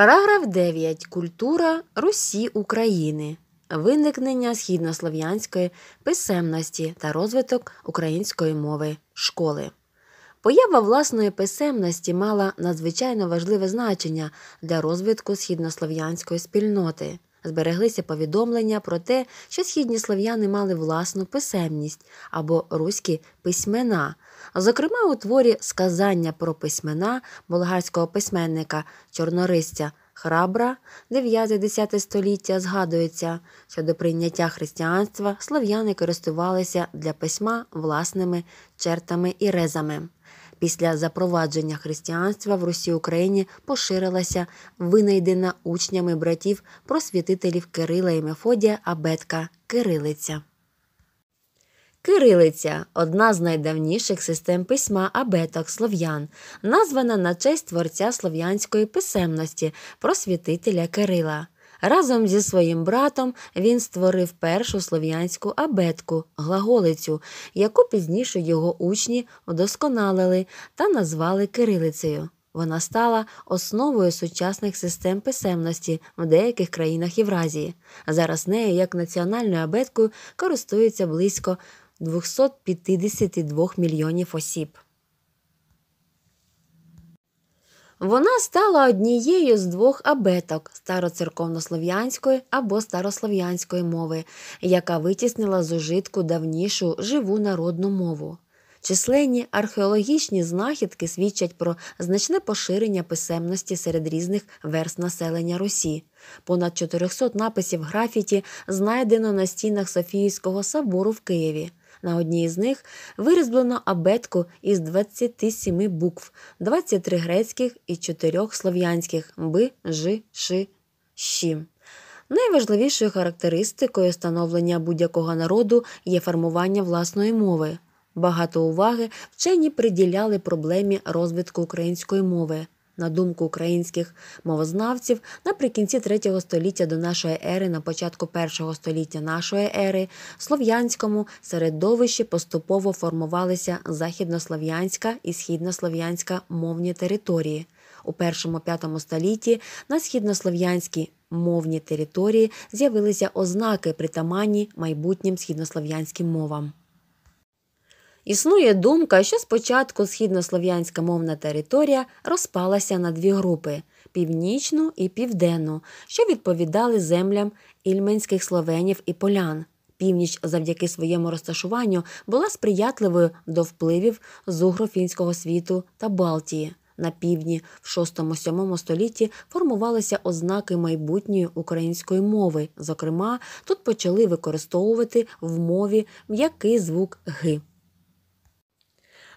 Параграф 9. Культура Русі України. Виникнення східнослов'янської писемності та розвиток української мови школи. Поява власної писемності мала надзвичайно важливе значення для розвитку східнослов'янської спільноти. Збереглися повідомлення про те, що східні слов'яни мали власну писемність або руські письмена. Зокрема, у творі сказання про письмена болгарського письменника Чорнорисця Храбра 9-10 століття згадується, що до прийняття християнства слов'яни користувалися для письма власними чертами і резами. Після запровадження християнства в Русі Україні поширилася винайдена учнями братів просвітителів Кирила і Мефодія Абетка Кирилиця. Кирилиця одна з найдавніших систем письма абеток слов'ян, названа на честь творця слов'янської писемності просвітителя Кирила. Разом зі своїм братом він створив першу слов'янську абетку глаголицю, яку пізніше його учні удосконалили та назвали кирилицею. Вона стала основою сучасних систем писемності в деяких країнах Євразії. Зараз нею як національною абеткою користується близько 252 мільйонів осіб. Вона стала однією з двох абеток староцерковнослов'янської або старослов'янської мови, яка витіснила з ужитку давнішу живу народну мову. Численні археологічні знахідки свідчать про значне поширення писемності серед різних верст населення Русі. Понад 400 написів графіті знайдено на стінах Софіївського собору в Києві. На одній з них вирізблено абетку із 27 букв, 23 грецьких і 4 слов'янських би, жи, ши, щі. Найважливішою характеристикою становлення будь-якого народу є формування власної мови. Багато уваги вчені приділяли проблемі розвитку української мови. На думку українських мовознавців, наприкінці 3 століття до нашої ери, на початку 1 століття нашої ери, в слов'янському середовищі поступово формувалися західнослов'янська і східнослов'янська мовні території. У першому-п'ятому столітті на східнослов'янській мовній території з'явилися ознаки притаманні майбутнім східнослов'янським мовам. Існує думка, що спочатку східнослов'янська мовна територія розпалася на дві групи північну і південну, що відповідали землям ільменських словенів і полян. Північ, завдяки своєму розташуванню, була сприятливою до впливів зугрофінського світу та Балтії. На півдні в 6-7 столітті формувалися ознаки майбутньої української мови. Зокрема, тут почали використовувати в мові м'який звук ги.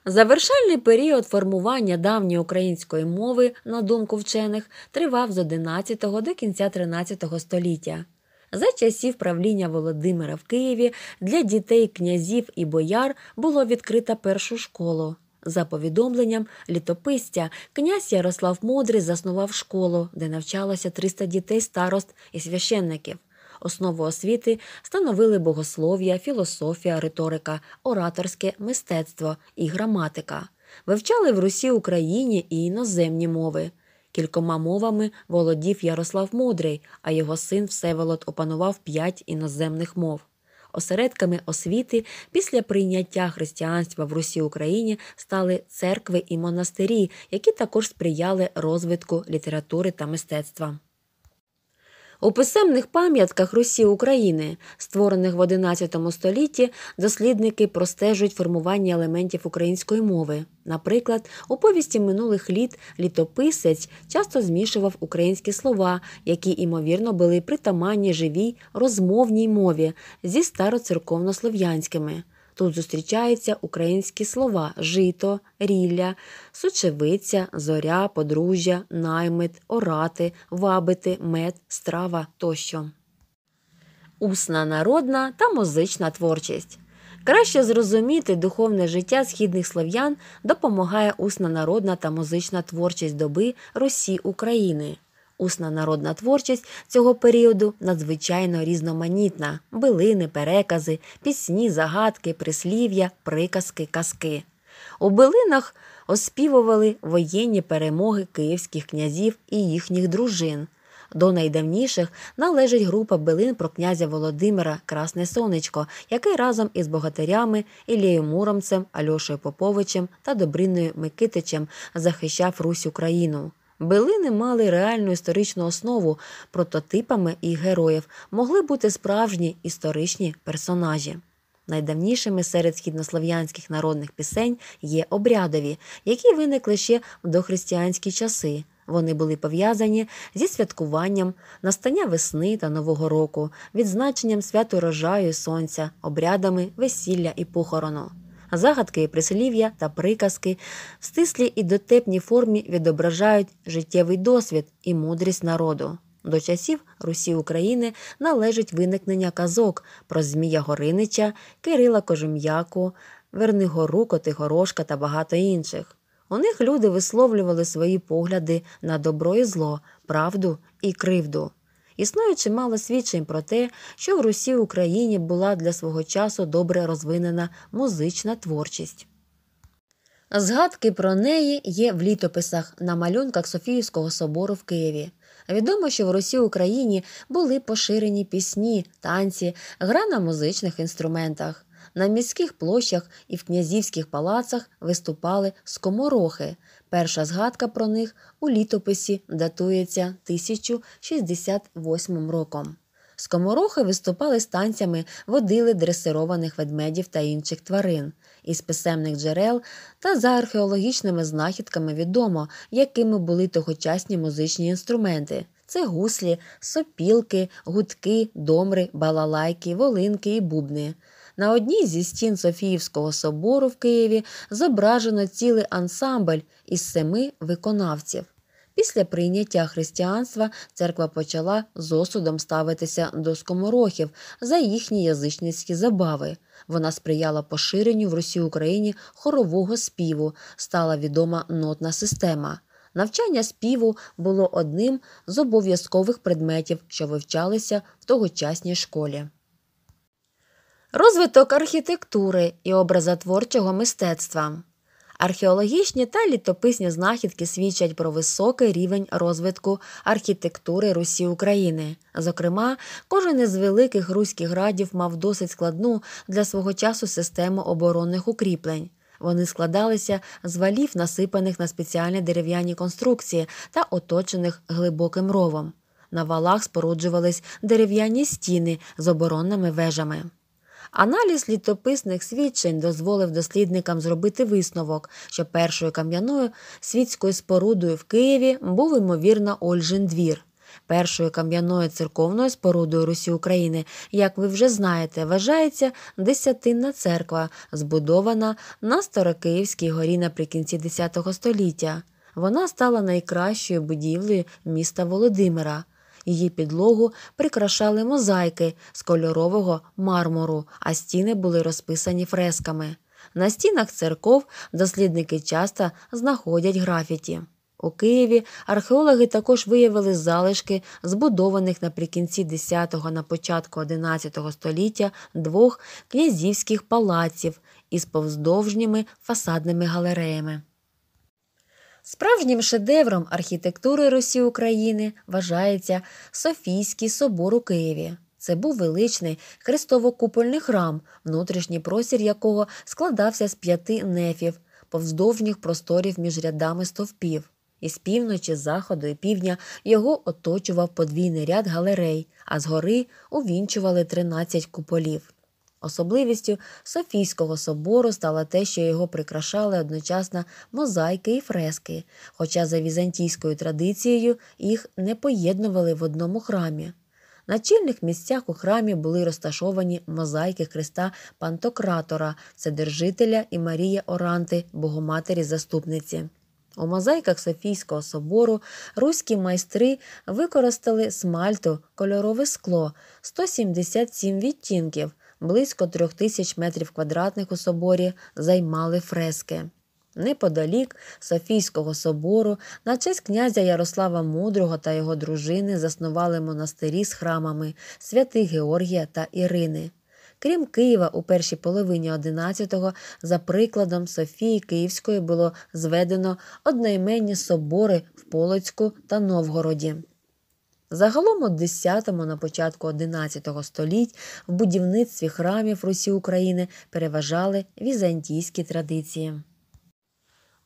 Завершальний період формування давньої української мови, на думку вчених, тривав з XI до кінця XIII століття. За часів правління Володимира в Києві для дітей князів і бояр було відкрита першу школу. За повідомленням літописця, князь Ярослав Мудрий заснував школу, де навчалося 300 дітей старост і священників. Основу освіти становили богослов'я, філософія, риторика, ораторське мистецтво і граматика. Вивчали в Русі Україні і іноземні мови. Кількома мовами володів Ярослав Мудрий, а його син Всеволод опанував п'ять іноземних мов. Осередками освіти після прийняття християнства в Русі Україні стали церкви і монастирі, які також сприяли розвитку літератури та мистецтва. У писемних пам'ятках Русі України, створених в XI столітті, дослідники простежують формування елементів української мови. Наприклад, у повісті минулих літ літописець часто змішував українські слова, які ймовірно були притаманні живій розмовній мові зі староцерковнослов'янськими. Тут зустрічаються українські слова жито, рілля, сочевиця, зоря, подружжя, наймит, орати, вабити, мед, страва тощо. Усна народна та музична творчість. Краще зрозуміти духовне життя східних слов'ян допомагає усна народна та музична творчість доби Русі України. Усна народна творчість цього періоду надзвичайно різноманітна: билини, перекази, пісні, загадки, прислів'я, приказки, казки. У билинах оспівували воєнні перемоги київських князів і їхніх дружин. До найдавніших належить група билин про князя Володимира Красне Сонечко, який разом із богатирями Ілією Муромцем, Альошою Поповичем та Добриною Микитичем захищав Русь Україну. Билини мали реальну історичну основу прототипами і героїв, могли бути справжні історичні персонажі. Найдавнішими серед східнослов'янських народних пісень є обрядові, які виникли ще в дохристиянські часи. Вони були пов'язані зі святкуванням настання весни та Нового року, відзначенням свят урожаю і сонця, обрядами весілля і похорону загадки і прислів'я та приказки в стислій і дотепній формі відображають життєвий досвід і мудрість народу. До часів Русі України належить виникнення казок про Змія Горинича, Кирила Кожем'яку, Вернигору, Котигорошка та багато інших. У них люди висловлювали свої погляди на добро і зло, правду і кривду. Існує чимало свідчень про те, що в Русі Україні була для свого часу добре розвинена музична творчість. Згадки про неї є в літописах на малюнках Софіївського собору в Києві. Відомо, що в Русі Україні були поширені пісні, танці, гра на музичних інструментах. На міських площах і в князівських палацах виступали скоморохи. Перша згадка про них у літописі датується 1068 роком. Скоморохи виступали станцями, водили дресированих ведмедів та інших тварин. Із писемних джерел та за археологічними знахідками відомо, якими були тогочасні музичні інструменти. Це гуслі, сопілки, гудки, домри, балалайки, волинки і бубни. На одній зі стін Софіївського собору в Києві зображено цілий ансамбль із семи виконавців. Після прийняття християнства церква почала з осудом ставитися до скоморохів за їхні язичницькі забави. Вона сприяла поширенню в Русі Україні хорового співу, стала відома нотна система. Навчання співу було одним з обов'язкових предметів, що вивчалися в тогочасній школі розвиток архітектури і образотворчого мистецтва. Археологічні та літописні знахідки свідчать про високий рівень розвитку архітектури Русі України. Зокрема, кожен із великих руських градів мав досить складну для свого часу систему оборонних укріплень. Вони складалися з валів, насипаних на спеціальні дерев'яні конструкції та оточених глибоким ровом. На валах споруджувались дерев'яні стіни з оборонними вежами. Аналіз літописних свідчень дозволив дослідникам зробити висновок, що першою кам'яною світською спорудою в Києві був ймовірно Ольжин двір. Першою кам'яною церковною спорудою Русі України, як ви вже знаєте, вважається десятинна церква, збудована на Старокиївській горі наприкінці X століття. Вона стала найкращою будівлею міста Володимира. Її підлогу прикрашали мозаїки з кольорового мармуру, а стіни були розписані фресками. На стінах церков дослідники часто знаходять графіті. У Києві археологи також виявили залишки, збудованих наприкінці 10 на початку 11 століття двох князівських палаців із повздовжніми фасадними галереями. Справжнім шедевром архітектури Росії України вважається Софійський собор у Києві. Це був величний хрестово-купольний храм, внутрішній простір якого складався з п'яти нефів, повздовжніх просторів між рядами стовпів. Із півночі, заходу і півдня його оточував подвійний ряд галерей, а згори увінчували 13 куполів. Особливістю Софійського собору стало те, що його прикрашали одночасно мозаїки і фрески, хоча за візантійською традицією їх не поєднували в одному храмі. На чільних місцях у храмі були розташовані мозаїки Христа Пантократора, це держителя і Марія Оранти, Богоматері заступниці. У мозаїках Софійського собору руські майстри використали смальту, кольорове скло, 177 відтінків близько трьох тисяч метрів квадратних у соборі займали фрески. Неподалік Софійського собору на честь князя Ярослава Мудрого та його дружини заснували монастирі з храмами святих Георгія та Ірини. Крім Києва, у першій половині XI, за прикладом Софії Київської було зведено одноіменні собори в Полоцьку та Новгороді. Загалом у 10-му на початку 11 століть в будівництві храмів Русі України переважали візантійські традиції.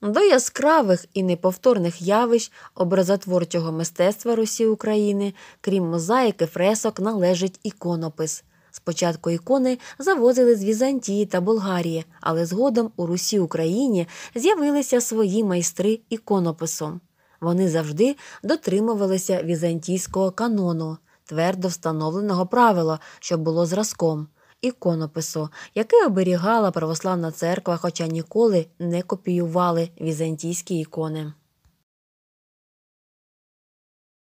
До яскравих і неповторних явищ образотворчого мистецтва Русі України, крім мозаїки, фресок, належить іконопис. Спочатку ікони завозили з Візантії та Болгарії, але згодом у Русі Україні з'явилися свої майстри іконописом. Вони завжди дотримувалися візантійського канону, твердо встановленого правила, що було зразком, іконопису, яке оберігала православна церква, хоча ніколи не копіювали візантійські ікони.